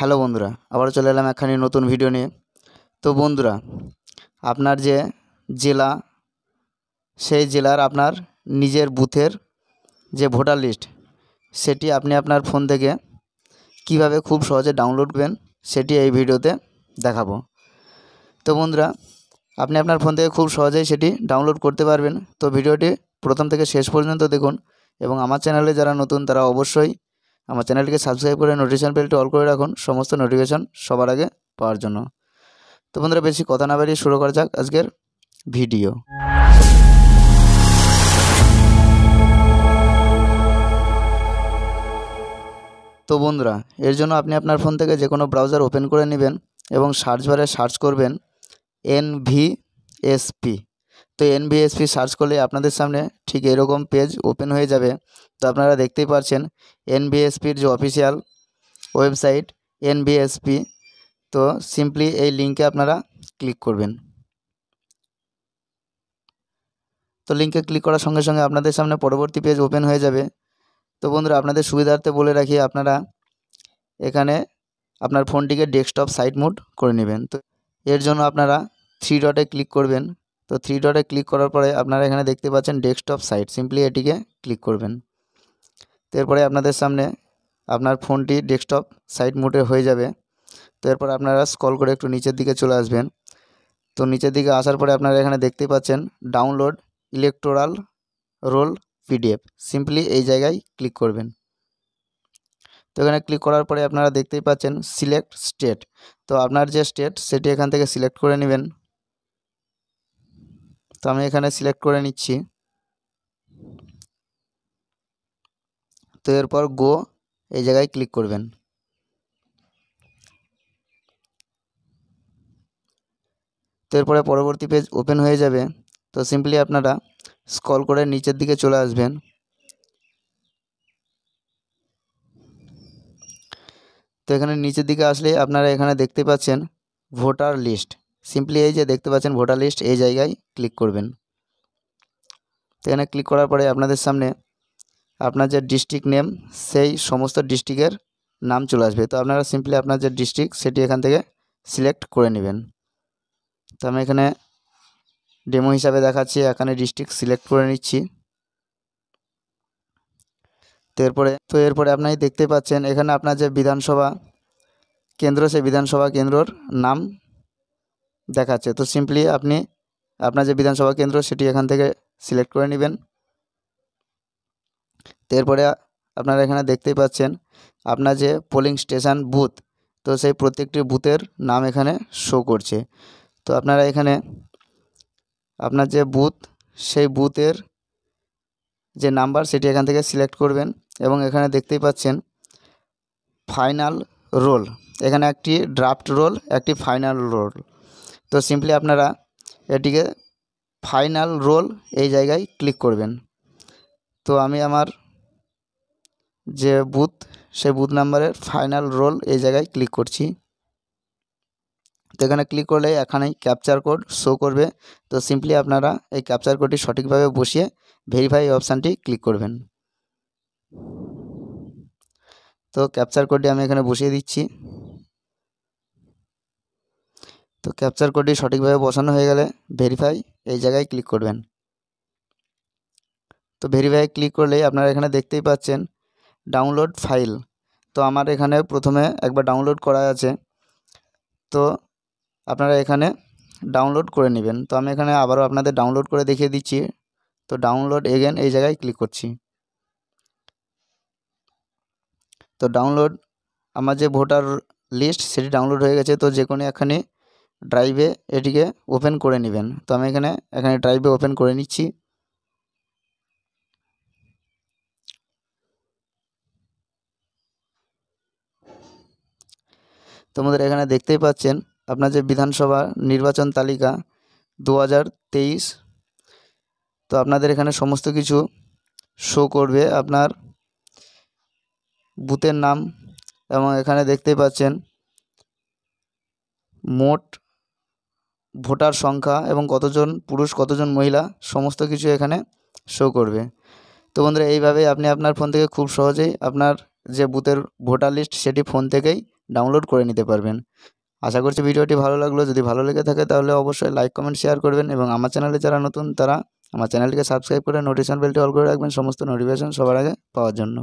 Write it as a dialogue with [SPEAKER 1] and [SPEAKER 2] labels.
[SPEAKER 1] hello বন্ধুরা আবার চলে এলাম একখানি নতুন ভিডিও নিয়ে তো বন্ধুরা আপনার যে জেলা সেই জেলার আপনার নিজের বুথের যে ভোটার লিস্ট সেটি আপনি আপনার ফোন থেকে কিভাবে খুব সহজে ডাউনলোড করবেন সেটি এই ভিডিওতে দেখাবো তো বন্ধুরা আপনি আপনার ফোন থেকে খুব সহজেই সেটি ডাউনলোড করতে পারবেন তো ভিডিওটি প্রথম থেকে শেষ পর্যন্ত দেখুন এবং আমার চ্যানেলে যারা নতুন তারা অবশ্যই আমার চ্যানেলটিকে সাবস্ক্রাইব করে নোটিফিকেশন বেলটি অল করে রাখুন সমস্ত নোটিফিকেশান সবার আগে পাওয়ার জন্য তো বন্ধুরা বেশি কথা না বাড়িয়ে শুরু করা যাক আজকের ভিডিও তো বন্ধুরা এর জন্য আপনি আপনার ফোন থেকে যে কোনো ব্রাউজার ওপেন করে নেবেন এবং সার্চ বারে সার্চ করবেন এসপি তো এনভিএসপি সার্চ করলে আপনাদের সামনে ঠিক এরকম পেজ ওপেন হয়ে যাবে তো আপনারা দেখতেই পাচ্ছেন এনভিএসপির যে অফিসিয়াল ওয়েবসাইট এনভিএসপি তো সিম্পলি এই লিঙ্কে আপনারা ক্লিক করবেন তো লিঙ্কে ক্লিক করার সঙ্গে সঙ্গে আপনাদের সামনে পরবর্তী পেজ ওপেন হয়ে যাবে তো বন্ধুরা আপনাদের সুবিধার্থে বলে রাখি আপনারা এখানে আপনার ফোনটিকে ডেস্কটপ সাইট মোড করে নেবেন তো এর জন্য আপনারা থ্রি ডটে ক্লিক করবেন তো থ্রি ডটে ক্লিক করার পরে আপনারা এখানে দেখতে পাচ্ছেন ডেস্কটপ সাইট সিম্পলি এটিকে ক্লিক করবেন তো এরপরে আপনাদের সামনে আপনার ফোনটি ডেস্কটপ সাইট মোডে হয়ে যাবে তো এরপর আপনারা স্কল করে একটু নিচের দিকে চলে আসবেন তো নিচের দিকে আসার পরে আপনারা এখানে দেখতে পাচ্ছেন download electoral roll PDF simply এই জায়গায় ক্লিক করবেন তো এখানে ক্লিক করার পরে আপনারা দেখতেই পাচ্ছেন সিলেক্ট স্টেট তো আপনার যে স্টেট সেটি এখান থেকে সিলেক্ট করে নেবেন তো আমি এখানে সিলেক্ট করে নিচ্ছি তো এরপর গো এই জায়গায় ক্লিক করবেন তো এরপরে পরবর্তী পেজ ওপেন হয়ে যাবে তো সিম্পলি আপনারা স্কল করে নিচের দিকে চলে আসবেন তো এখানে নিচের দিকে আসলে আপনারা এখানে দেখতে পাচ্ছেন ভোটার লিস্ট সিম্পলি এই যে দেখতে পাচ্ছেন ভোটার লিস্ট এই জায়গায় ক্লিক করবেন তো এখানে ক্লিক করার পরে আপনাদের সামনে আপনার যে ডিস্ট্রিক্ট নেম সেই সমস্ত ডিস্ট্রিক্টের নাম চলে আসবে তো আপনারা সিম্পলি আপনার যে ডিস্ট্রিক্ট সেটি এখান থেকে সিলেক্ট করে নেবেন তো আমি এখানে ডেমো হিসাবে দেখাচ্ছি এখানে ডিস্ট্রিক্ট সিলেক্ট করে নিচ্ছি তো এরপরে তো এরপরে আপনারাই দেখতে পাচ্ছেন এখানে আপনার যে বিধানসভা কেন্দ্র সেই বিধানসভা কেন্দ্রর নাম দেখাচ্ছে তো সিম্পলি আপনি আপনার যে বিধানসভা কেন্দ্র সেটি এখান থেকে সিলেক্ট করে নেবেন এরপরে আপনারা এখানে দেখতেই পাচ্ছেন আপনার যে পোলিং স্টেশন বুথ তো সেই প্রত্যেকটি বুথের নাম এখানে শো করছে তো আপনারা এখানে আপনার যে বুথ সেই বুথের যে নাম্বার সেটি এখান থেকে সিলেক্ট করবেন এবং এখানে দেখতেই পাচ্ছেন ফাইনাল রোল এখানে একটি ড্রাফট রোল একটি ফাইনাল রোল তো সিম্পলি আপনারা এটিকে ফাইনাল রোল এই জায়গায় ক্লিক করবেন তো আমি আমার যে বুথ সেই বুথ নাম্বারের ফাইনাল রোল এই জায়গায় ক্লিক করছি তো এখানে ক্লিক করলে এখানেই ক্যাপচার কোড শো করবে তো সিম্পলি আপনারা এই ক্যাপচার কোডটি সঠিকভাবে বসিয়ে ভেরিফাই অপশানটি ক্লিক করবেন তো ক্যাপচার কোডটি আমি এখানে বসিয়ে দিচ্ছি তো ক্যাপচার কোডটি সঠিকভাবে বসানো হয়ে গেলে ভেরিফাই এই জায়গায় ক্লিক করবেন তো ভেরিফাই ক্লিক করলেই আপনারা এখানে দেখতেই পাচ্ছেন ডাউনলোড ফাইল তো আমার এখানে প্রথমে একবার ডাউনলোড করা আছে তো আপনারা এখানে ডাউনলোড করে নেবেন তো আমি এখানে আবারও আপনাদের ডাউনলোড করে দেখিয়ে দিচ্ছি তো ডাউনলোড এগেন এই জায়গায় ক্লিক করছি তো ডাউনলোড আমার যে ভোটার লিস্ট সেটি ডাউনলোড হয়ে গেছে তো যে কোনো এখানে ড্রাইভে এটিকে ওপেন করে নেবেন তো আমি এখানে এখানে ড্রাইভে ওপেন করে নিচ্ছি তোমাদের এখানে দেখতেই পাচ্ছেন আপনার যে বিধানসভা নির্বাচন তালিকা দু তো আপনাদের এখানে সমস্ত কিছু শো করবে আপনার বুথের নাম এবং এখানে দেখতেই পাচ্ছেন মোট ভোটার সংখ্যা এবং কতজন পুরুষ কতজন মহিলা সমস্ত কিছু এখানে শো করবে তো বন্ধুরা এইভাবেই আপনি আপনার ফোন থেকে খুব সহজেই আপনার যে বুথের ভোটার লিস্ট সেটি ফোন থেকেই ডাউনলোড করে নিতে পারবেন আশা করছি ভিডিওটি ভালো লাগলো যদি ভালো লেগে থাকে তাহলে অবশ্যই লাইক কমেন্ট শেয়ার করবেন এবং আমার চ্যানেলে যারা নতুন তারা আমার চ্যানেলটিকে সাবস্ক্রাইব করে নোটিফিকেশন বেলটি অল করে রাখবেন সমস্ত নোটিফিকেশন সবার আগে পাওয়ার জন্য